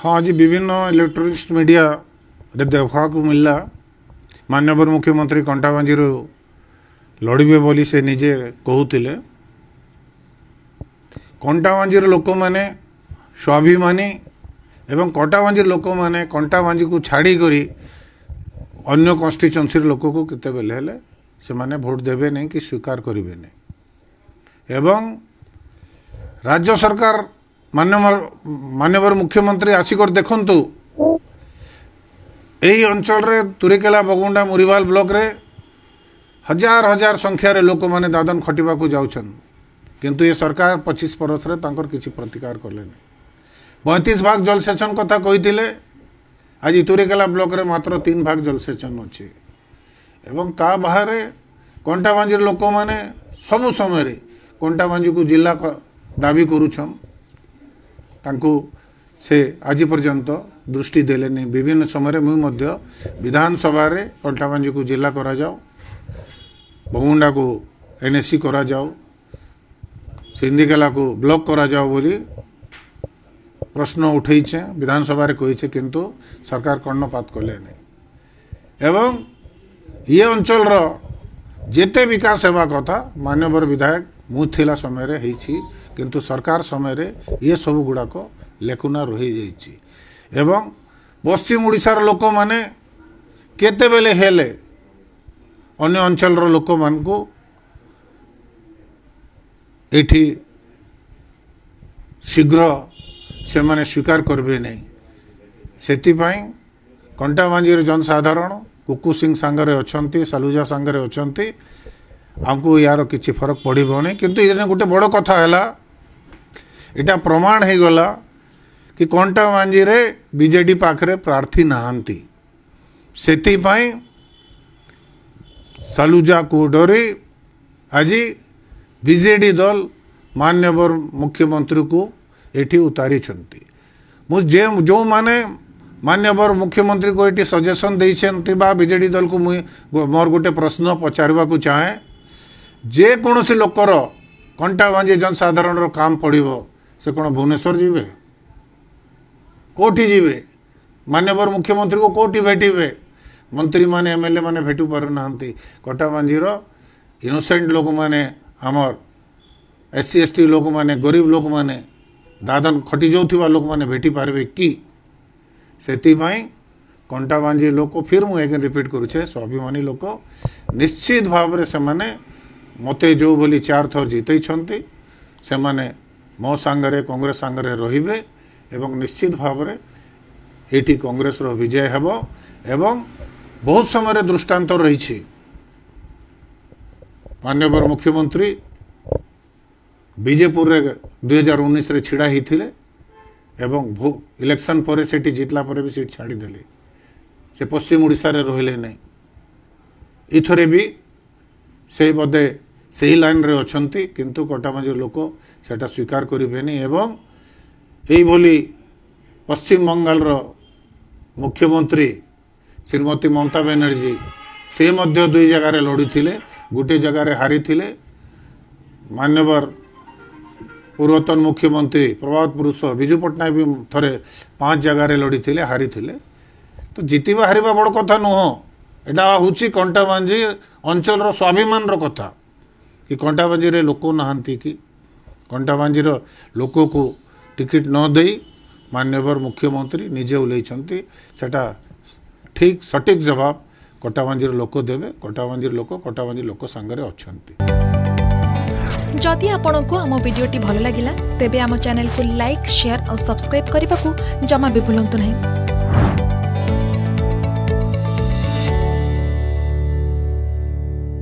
ହଁ ଆଜି ବିଭିନ୍ନ ଇଲେକ୍ଟ୍ରୋନିକ୍ସ ମିଡ଼ିଆରେ ଦେବାକୁ ମିଳିଲା ମାନ୍ୟବର ମୁଖ୍ୟମନ୍ତ୍ରୀ କଣ୍ଟାବାଞ୍ଜିରୁ ଲଢ଼ିବେ ବୋଲି ସେ ନିଜେ କହୁଥିଲେ କଣ୍ଟାବାଞ୍ଜିର ଲୋକମାନେ ସ୍ୱାଭିମାନୀ ଏବଂ କଣ୍ଟାବାଞ୍ଜିର ଲୋକମାନେ କଣ୍ଟାବାଞ୍ଜିକୁ ଛାଡ଼ିକରି ଅନ୍ୟ କନଷ୍ଟିଚୁଏନ୍ସିର ଲୋକକୁ କେତେବେଳେ ହେଲେ ସେମାନେ ଭୋଟ୍ ଦେବେନି କି ସ୍ୱୀକାର କରିବେନି ଏବଂ ରାଜ୍ୟ ସରକାର ମାନ୍ୟବର ମାନ୍ୟବର ମୁଖ୍ୟମନ୍ତ୍ରୀ ଆସିକରି ଦେଖନ୍ତୁ ଏହି ଅଞ୍ଚଳରେ ତୁରିକେଲା ବଗୁଣ୍ଡା ମୁରିବାଲ ବ୍ଲକରେ ହଜାର ହଜାର ସଂଖ୍ୟାରେ ଲୋକମାନେ ଦାଦନ ଖଟିବାକୁ ଯାଉଛନ୍ତି କିନ୍ତୁ ଏ ସରକାର ପଚିଶ ବରଷରେ ତାଙ୍କର କିଛି ପ୍ରତିକାର କଲେନି ପଇଁତିରିଶ ଭାଗ ଜଳସେଚନ କଥା କହିଥିଲେ ଆଜି ତୁରିକେଲା ବ୍ଲକରେ ମାତ୍ର ତିନି ଭାଗ ଜଳସେଚନ ଅଛି ଏବଂ ତା ବାହାରେ କଣ୍ଟାବାଞ୍ଜିର ଲୋକମାନେ ସବୁ ସମୟରେ କଣ୍ଟାବାଞ୍ଜିକୁ ଜିଲ୍ଲା ଦାବି କରୁଛନ୍ से आज पर्यंत दृष्टि दे विभिन्न समय मुझे विधानसभा कंटाबाजी को जिला कराऊ बमुंडा को एनएससी कराऊ सिंधिकेला को ब्लक कराऊ प्रश्न उठे विधानसभा कही किंतु सरकार कर्णपात कले एवं ये अंचल जिते विकास होगा कथा मानव विधायक मुझे समय କିନ୍ତୁ ସରକାର ସମୟରେ ଏସବୁ ଗୁଡ଼ାକ ଲେଖୁନା ରହିଯାଇଛି ଏବଂ ପଶ୍ଚିମ ଓଡ଼ିଶାର ଲୋକମାନେ କେତେବେଳେ ହେଲେ ଅନ୍ୟ ଅଞ୍ଚଳର ଲୋକମାନଙ୍କୁ ଏଠି ଶୀଘ୍ର ସେମାନେ ସ୍ୱୀକାର କରିବେ ନାହିଁ ସେଥିପାଇଁ କଣ୍ଟାବାଞ୍ଜିର ଜନସାଧାରଣ କୁକୁ ସିଂ ସାଙ୍ଗରେ ଅଛନ୍ତି ସାଲୁଜା ସାଙ୍ଗରେ ଅଛନ୍ତି ଆମକୁ ୟାର କିଛି ଫରକ ପଡ଼ିବନି କିନ୍ତୁ ଏଇନେ ଗୋଟେ ବଡ଼ କଥା ହେଲା इटा प्रमाण हो गला कि कंटा मांझी बीजेडी पाखे प्रार्थी नहांती से सलुजा कूटरी आज बीजेडी दल मान्यवर मुख्यमंत्री को ये उतारी मुझे जो माने मान्यवर मुख्यमंत्री को ये सजेसन देजे दल को मुझे मोर गोटे प्रश्न पचार चाहे जेकोसी लोकर कंटा बांजी जनसाधारण काम पड़ो से कौन भुवनेश्वर जीवे कौटी जीवे मानवर मुख्यमंत्री को कौटी भेटे मंत्री मैंने एम एल ए मैंने भेट पार ना कटाबाझीर इनोसेंट लोक मैंने आमर एस सी एस टी लोक मैंने गरीब लोक मैंने दादन खटि जा लोक मैंने भेट पारे कि कंटाबाझी लोक फिर मुझे एगे रिपीट कर स्वाभिमानी लोक निश्चित भाव से मत जो भली चार थर जीत से ମୋ ସାଙ୍ଗରେ କଂଗ୍ରେସ ସାଙ୍ଗରେ ରହିବେ ଏବଂ ନିଶ୍ଚିତ ଭାବରେ ଏଇଠି କଂଗ୍ରେସର ବିଜୟ ହେବ ଏବଂ ବହୁତ ସମୟରେ ଦୃଷ୍ଟାନ୍ତ ରହିଛି ମାନ୍ୟବର ମୁଖ୍ୟମନ୍ତ୍ରୀ ବିଜେପୁରରେ ଦୁଇହଜାର ଉଣେଇଶରେ ଛିଡ଼ା ହେଇଥିଲେ ଏବଂ ଇଲେକ୍ସନ୍ ପରେ ସେଠି ଜିତିଲା ପରେ ବି ସିଟ୍ ଛାଡ଼ିଦେଲେ ସେ ପଶ୍ଚିମ ଓଡ଼ିଶାରେ ରହିଲେ ନାହିଁ ଏଥରେ ବି ସେ ବୋଧେ ସେହି ଲାଇନ୍ରେ ଅଛନ୍ତି କିନ୍ତୁ କଟାମଝି ଲୋକ ସେଇଟା ସ୍ୱୀକାର କରିବେନି ଏବଂ ଏହିଭଳି ପଶ୍ଚିମବଙ୍ଗାଲର ମୁଖ୍ୟମନ୍ତ୍ରୀ ଶ୍ରୀମତୀ ମମତା ବାନାର୍ଜୀ ସେ ମଧ୍ୟ ଦୁଇ ଜାଗାରେ ଲଢ଼ିଥିଲେ ଗୋଟିଏ ଜାଗାରେ ହାରିଥିଲେ ମାନ୍ୟବର ପୂର୍ବତନ ମୁଖ୍ୟମନ୍ତ୍ରୀ ପ୍ରଭାତ ପୁରୁଷ ବିଜୁ ପଟ୍ଟନାୟକ ବି ଥରେ ପାଞ୍ଚ ଜାଗାରେ ଲଢ଼ିଥିଲେ ହାରିଥିଲେ ତ ଜିତିବା ହାରିବା ବଡ଼ କଥା ନୁହଁ ଏଇଟା ହେଉଛି କଣ୍ଟାବାଞ୍ଜି ଅଞ୍ଚଳର ସ୍ୱାଭିମାନର କଥା कि कंटाबाजी लोक ना कि कंटाबाजी लोक को टिकट नदे मानव मुख्यमंत्री निजे उल्लेटा ठीक सटिक जवाब कटाबाजी लोक देवे कटाबाजी लोक कटाबाजी लोक सागर अच्छा जदि आपंक आम भिडी भल लगा तेब आम चेल को लाइक सेयार और सब्सक्राइब करने को जमा भी भूलु